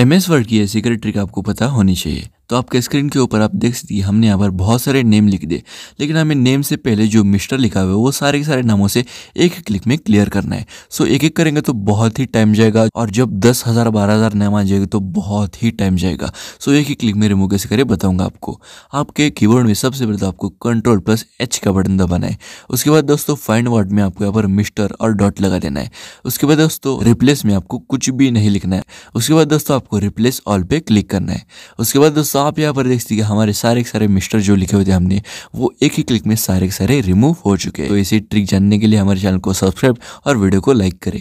M S word की ऐसी trick आपको पता होनी चाहिए तो आपके स्क्रीन के ऊपर आप देख सकते हमने यहाँ पर बहुत सारे नेम लिख दिए लेकिन हमें नेम से पहले जो मिस्टर लिखा हुआ है वो सारे के सारे नामों से एक ही क्लिक में क्लियर करना है सो एक एक करेंगे तो बहुत ही टाइम जाएगा और जब दस हज़ार बारह हज़ार नाम आ जाएगा तो बहुत ही टाइम जाएगा सो एक ही क्लिक में रिमूव कैसे करें बताऊँगा आपको आपके कीबोर्ड में सबसे पहले तो आपको कंट्रोल प्लस एच का बटन दबाना है उसके बाद दोस्तों फाइंड वर्ड में आपको यहाँ पर मिस्टर और डॉट लगा देना है उसके बाद दोस्तों रिप्लेस में आपको कुछ भी नहीं लिखना है उसके बाद दोस्तों आपको रिप्लेस ऑल पे क्लिक करना है उसके बाद दोस्तों आप यहाँ पर देख सकते हमारे सारे के सारे मिस्टर जो लिखे हुए थे हमने वो एक ही क्लिक में सारे के सारे रिमूव हो चुके हैं तो इसी ट्रिक जानने के लिए हमारे चैनल को सब्सक्राइब और वीडियो को लाइक करें